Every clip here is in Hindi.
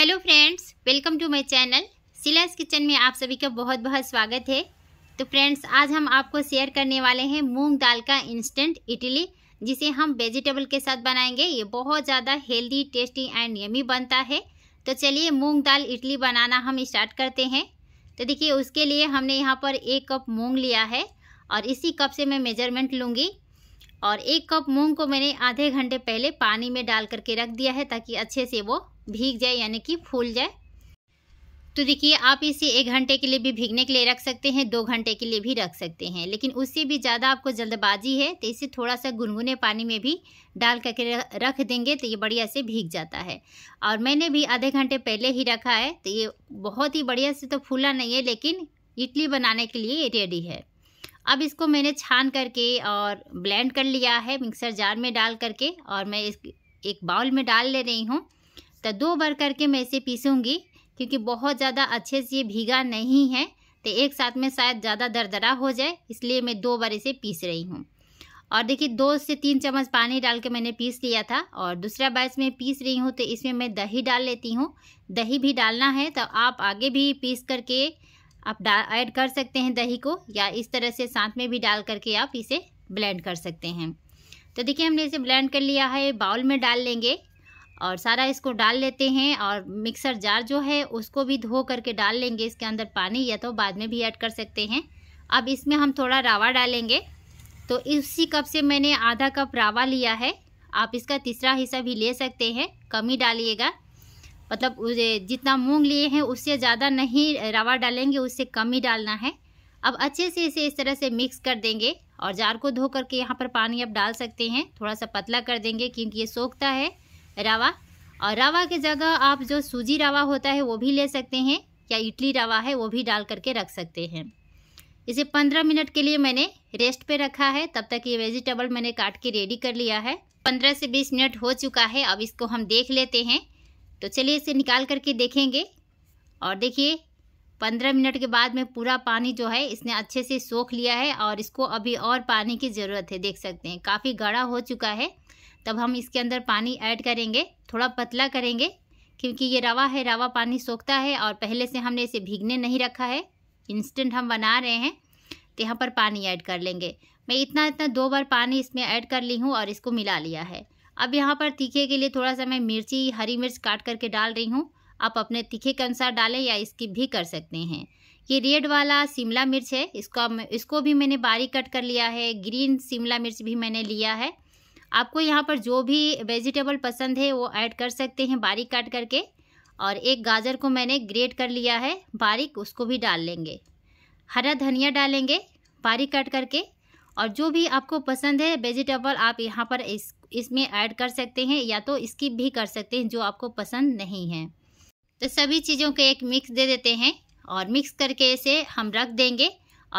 hello friends welcome to my channel Sila's kitchen में आप सभी का बहुत बहुत स्वागत है तो फ्रेंड्स आज हम आपको शेयर करने वाले हैं मूंग दाल का इंस्टेंट इडली जिसे हम वेजिटेबल के साथ बनाएंगे ये बहुत ज़्यादा हेल्दी टेस्टी एंड यमी बनता है तो चलिए मूंग दाल इडली बनाना हम स्टार्ट करते हैं तो देखिए उसके लिए हमने यहाँ पर एक कप मूँग लिया है और इसी कप से मैं मेजरमेंट लूँगी और एक कप मूंग को मैंने आधे घंटे पहले पानी में डाल करके रख दिया है ताकि अच्छे से वो भीग जाए यानी कि फूल जाए तो देखिए आप इसे एक घंटे के लिए भी भीगने के लिए रख सकते हैं दो घंटे के लिए भी रख सकते हैं लेकिन उससे भी ज़्यादा आपको जल्दबाजी है तो इसे थोड़ा सा गुनगुने पानी में भी डाल करके रख देंगे तो ये बढ़िया से भीग जाता है और मैंने भी आधे घंटे पहले ही रखा है तो ये बहुत ही बढ़िया से तो फूला नहीं है लेकिन इडली बनाने के लिए रेडी है अब इसको मैंने छान करके और ब्लेंड कर लिया है मिक्सर जार में डाल करके और मैं इस एक बाउल में डाल ले रही हूँ तो दो बार करके मैं इसे पीसूँगी क्योंकि बहुत ज़्यादा अच्छे से ये भीगा नहीं है तो एक साथ में शायद ज़्यादा दरदरा हो जाए इसलिए मैं दो बार इसे पीस रही हूँ और देखिए दो से तीन चम्मच पानी डाल के मैंने पीस लिया था और दूसरा बैच में पीस रही हूँ तो इसमें मैं दही डाल लेती हूँ दही भी डालना है तो आप आगे भी पीस करके आप ऐड कर सकते हैं दही को या इस तरह से साथ में भी डाल करके आप इसे ब्लेंड कर सकते हैं तो देखिए हमने इसे ब्लेंड कर लिया है बाउल में डाल लेंगे और सारा इसको डाल लेते हैं और मिक्सर जार जो है उसको भी धो करके डाल लेंगे इसके अंदर पानी या तो बाद में भी ऐड कर सकते हैं अब इसमें हम थोड़ा रावा डालेंगे तो इसी कप से मैंने आधा कप रावा लिया है आप इसका तीसरा हिस्सा भी ले सकते हैं कम ही डालिएगा मतलब जितना मूंग लिए हैं उससे ज़्यादा नहीं रवा डालेंगे उससे कम ही डालना है अब अच्छे से इसे इस तरह से मिक्स कर देंगे और जार को धो करके यहाँ पर पानी अब डाल सकते हैं थोड़ा सा पतला कर देंगे क्योंकि ये सोखता है रवा और रवा की जगह आप जो सूजी रवा होता है वो भी ले सकते हैं या इडली रवा है वो भी डाल करके रख सकते हैं इसे पंद्रह मिनट के लिए मैंने रेस्ट पे रखा है तब तक ये वेजिटेबल मैंने काट के रेडी कर लिया है पंद्रह से बीस मिनट हो चुका है अब इसको हम देख लेते हैं तो चलिए इसे निकाल करके देखेंगे और देखिए पंद्रह मिनट के बाद में पूरा पानी जो है इसने अच्छे से सोख लिया है और इसको अभी और पानी की ज़रूरत है देख सकते हैं काफ़ी गाढ़ा हो चुका है तब हम इसके अंदर पानी ऐड करेंगे थोड़ा पतला करेंगे क्योंकि ये रवा है रवा पानी सोखता है और पहले से हमने इसे भीगने नहीं रखा है इंस्टेंट हम बना रहे हैं तो यहाँ पर पानी ऐड कर लेंगे मैं इतना इतना दो बार पानी इसमें ऐड कर ली हूँ और इसको मिला लिया है अब यहाँ पर तीखे के लिए थोड़ा सा मैं मिर्ची हरी मिर्च काट करके डाल रही हूँ आप अपने तीखे के अनुसार डालें या इसकी भी कर सकते हैं ये रेड वाला शिमला मिर्च है इसको इसको भी मैंने बारीक कट कर लिया है ग्रीन शिमला मिर्च भी मैंने लिया है आपको यहाँ पर जो भी वेजिटेबल पसंद है वो ऐड कर सकते हैं बारीक काट करके और एक गाजर को मैंने ग्रेट कर लिया है बारीक उसको भी डाल लेंगे हरा धनिया डालेंगे बारीक काट करके और जो भी आपको पसंद है वेजिटेबल आप यहाँ पर इस इसमें ऐड कर सकते हैं या तो स्किप भी कर सकते हैं जो आपको पसंद नहीं है तो सभी चीज़ों को एक मिक्स दे देते हैं और मिक्स करके इसे हम रख देंगे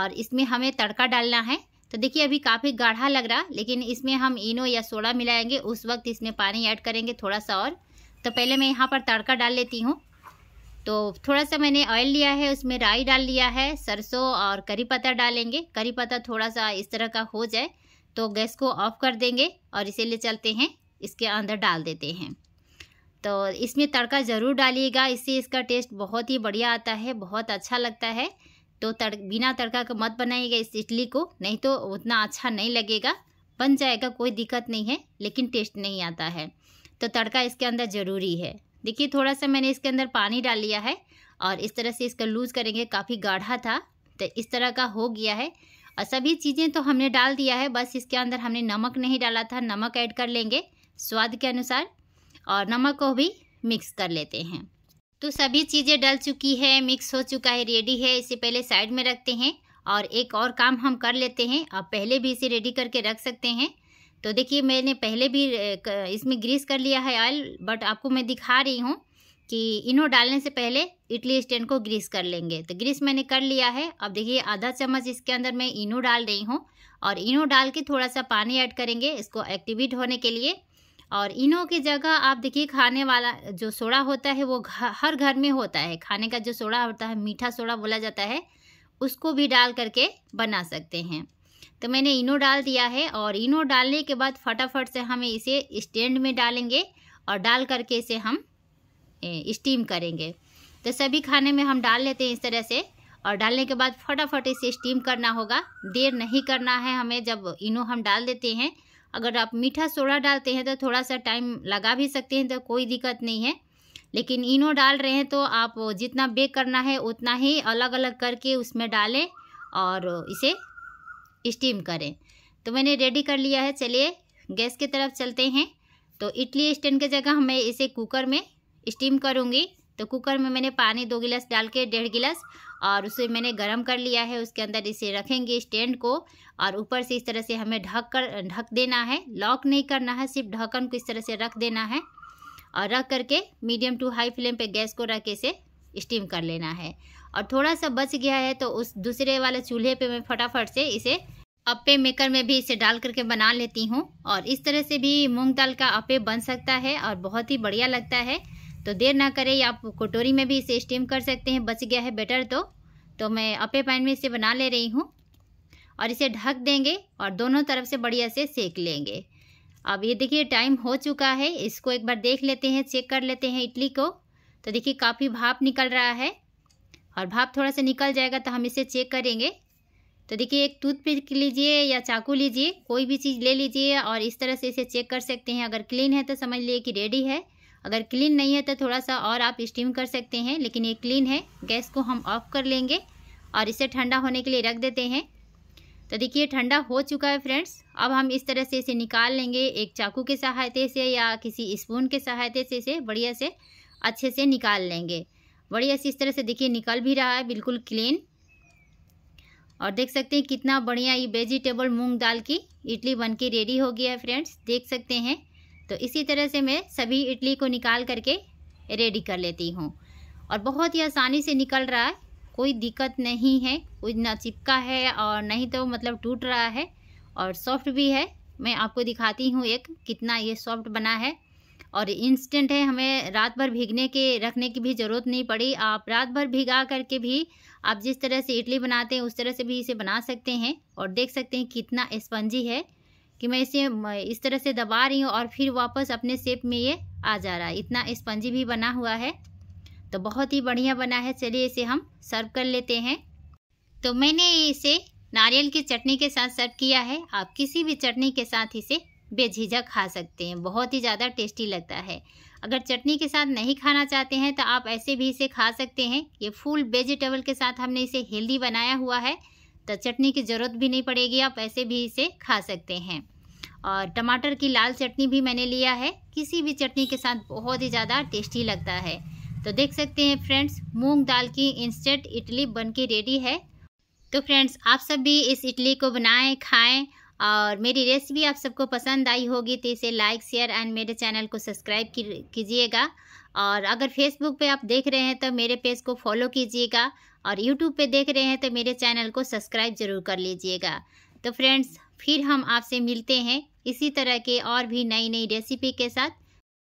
और इसमें हमें तड़का डालना है तो देखिए अभी काफ़ी गाढ़ा लग रहा लेकिन इसमें हम इनो या सोडा मिलाएंगे उस वक्त इसमें पानी ऐड करेंगे थोड़ा सा और तो पहले मैं यहाँ पर तड़का डाल लेती हूँ तो थोड़ा सा मैंने ऑयल लिया है उसमें राई डाल लिया है सरसों और करी पत्ता डालेंगे करी पत्ता थोड़ा सा इस तरह का हो जाए तो गैस को ऑफ कर देंगे और इसे ले चलते हैं इसके अंदर डाल देते हैं तो इसमें तड़का ज़रूर डालिएगा इससे इसका टेस्ट बहुत ही बढ़िया आता है बहुत अच्छा लगता है तो तड़ बिना तड़का का मत बनाइएगा इस इडली को नहीं तो उतना अच्छा नहीं लगेगा बन जाएगा कोई दिक्कत नहीं है लेकिन टेस्ट नहीं आता है तो तड़का इसके अंदर ज़रूरी है देखिए थोड़ा सा मैंने इसके अंदर पानी डाल लिया है और इस तरह से इसका लूज़ करेंगे काफ़ी गाढ़ा था तो इस तरह का हो गया है और सभी चीज़ें तो हमने डाल दिया है बस इसके अंदर हमने नमक नहीं डाला था नमक ऐड कर लेंगे स्वाद के अनुसार और नमक को भी मिक्स कर लेते हैं तो सभी चीज़ें डल चुकी है मिक्स हो चुका है रेडी है इसे पहले साइड में रखते हैं और एक और काम हम कर लेते हैं आप पहले भी इसे रेडी करके रख सकते हैं तो देखिए मैंने पहले भी इसमें ग्रीस कर लिया है ऑयल बट आपको मैं दिखा रही हूँ कि इन्हों डालने से पहले इडली स्टैंड को ग्रीस कर लेंगे तो ग्रीस मैंने कर लिया है अब देखिए आधा चम्मच इसके अंदर मैं इनो डाल रही हूँ और इनो डाल के थोड़ा सा पानी ऐड करेंगे इसको एक्टिवेट होने के लिए और इनो की जगह आप देखिए खाने वाला जो सोडा होता है वो हर घर में होता है खाने का जो सोडा होता है मीठा सोडा बोला जाता है उसको भी डाल करके बना सकते हैं तो मैंने इनो डाल दिया है और इनो डालने के बाद फटाफट से हमें इसे स्टैंड में डालेंगे और डाल करके इसे हम स्टीम करेंगे तो सभी खाने में हम डाल लेते हैं इस तरह से और डालने के बाद फटाफट इसे स्टीम करना होगा देर नहीं करना है हमें जब इनो हम डाल देते हैं अगर आप मीठा सोडा डालते हैं तो थोड़ा सा टाइम लगा भी सकते हैं तो कोई दिक्कत नहीं है लेकिन इनो डाल रहे हैं तो आप जितना बेक करना है उतना ही अलग अलग करके उसमें डालें और इसे स्टीम करें तो मैंने रेडी कर लिया है चलिए गैस की तरफ चलते हैं तो इडली स्टैंड की जगह मैं इसे कुकर में स्टीम करूँगी तो कुकर में मैंने पानी दो गिलास डाल के डेढ़ गिलास और उसे मैंने गरम कर लिया है उसके अंदर इसे रखेंगे स्टैंड को और ऊपर से इस तरह से हमें ढक कर ढक देना है लॉक नहीं करना है सिर्फ ढक्कन को इस तरह से रख देना है और रख करके मीडियम टू हाई फ्लेम पे गैस को रख के इसे स्टीम कर लेना है और थोड़ा सा बच गया है तो उस दूसरे वाले चूल्हे पे मैं फटाफट से इसे अप्पे मेकर में भी इसे डाल करके बना लेती हूँ और इस तरह से भी मूंग दाल का अप्पे बन सकता है और बहुत ही बढ़िया लगता है तो देर ना करें आप कटोरी में भी इसे स्टीम कर सकते हैं बच गया है बेटर तो तो मैं अप्पे पैन में इसे बना ले रही हूँ और इसे ढक देंगे और दोनों तरफ से बढ़िया से सेक लेंगे अब ये देखिए टाइम हो चुका है इसको एक बार देख लेते हैं चेक कर लेते हैं इडली को तो देखिए काफ़ी भाप निकल रहा है और भाप थोड़ा सा निकल जाएगा तो हम इसे चेक करेंगे तो देखिए एक टूथपिक लीजिए या चाकू लीजिए कोई भी चीज़ ले लीजिए और इस तरह से इसे चेक कर सकते हैं अगर क्लीन है तो समझ लीजिए कि रेडी है अगर क्लीन नहीं है तो थोड़ा सा और आप स्टीम कर सकते हैं लेकिन ये क्लीन है गैस को हम ऑफ कर लेंगे और इसे ठंडा होने के लिए रख देते हैं तो देखिए ठंडा हो चुका है फ्रेंड्स अब हम इस तरह से इसे निकाल लेंगे एक चाकू के सहायते से या किसी स्पून के सहायते से इसे बढ़िया से अच्छे से निकाल लेंगे बढ़िया से इस तरह से देखिए निकल भी रहा है बिल्कुल क्लीन और देख सकते हैं कितना बढ़िया ये वेजिटेबल मूंग दाल की इडली बन के रेडी हो गया है फ्रेंड्स देख सकते हैं तो इसी तरह से मैं सभी इडली को निकाल करके रेडी कर लेती हूँ और बहुत ही आसानी से निकल रहा है कोई दिक्कत नहीं है कोई ना चिपका है और नहीं तो मतलब टूट रहा है और सॉफ्ट भी है मैं आपको दिखाती हूँ एक कितना ये सॉफ्ट बना है और इंस्टेंट है हमें रात भर भीगने के रखने की भी ज़रूरत नहीं पड़ी आप रात भर भिगा करके भी आप जिस तरह से इडली बनाते हैं उस तरह से भी इसे बना सकते हैं और देख सकते हैं कितना स्पंजी है कि मैं इसे इस तरह से दबा रही हूँ और फिर वापस अपने सेप में ये आ जा रहा है इतना स्पंजी भी बना हुआ है तो बहुत ही बढ़िया बना है चलिए इसे हम सर्व कर लेते हैं तो मैंने इसे नारियल की चटनी के साथ सर्व किया है आप किसी भी चटनी के साथ इसे बेझिझक खा सकते हैं बहुत ही ज़्यादा टेस्टी लगता है अगर चटनी के साथ नहीं खाना चाहते हैं तो आप ऐसे भी इसे खा सकते हैं ये फुल वेजिटेबल के साथ हमने इसे हेल्दी बनाया हुआ है तो चटनी की ज़रूरत भी नहीं पड़ेगी आप ऐसे भी इसे खा सकते हैं और टमाटर की लाल चटनी भी मैंने लिया है किसी भी चटनी के साथ बहुत ही ज़्यादा टेस्टी लगता है तो देख सकते हैं फ्रेंड्स मूंग दाल की इंस्टेंट इडली बन के रेडी है तो फ्रेंड्स आप सब भी इस इडली को बनाएं खाएं और मेरी रेसिपी आप सबको पसंद आई होगी तो इसे लाइक शेयर एंड मेरे चैनल को सब्सक्राइब कीजिएगा और अगर फेसबुक पे आप देख रहे हैं तो मेरे पेज को फॉलो कीजिएगा और यूट्यूब पे देख रहे हैं तो मेरे चैनल को सब्सक्राइब ज़रूर कर लीजिएगा तो फ्रेंड्स फिर हम आपसे मिलते हैं इसी तरह के और भी नई नई रेसिपी के साथ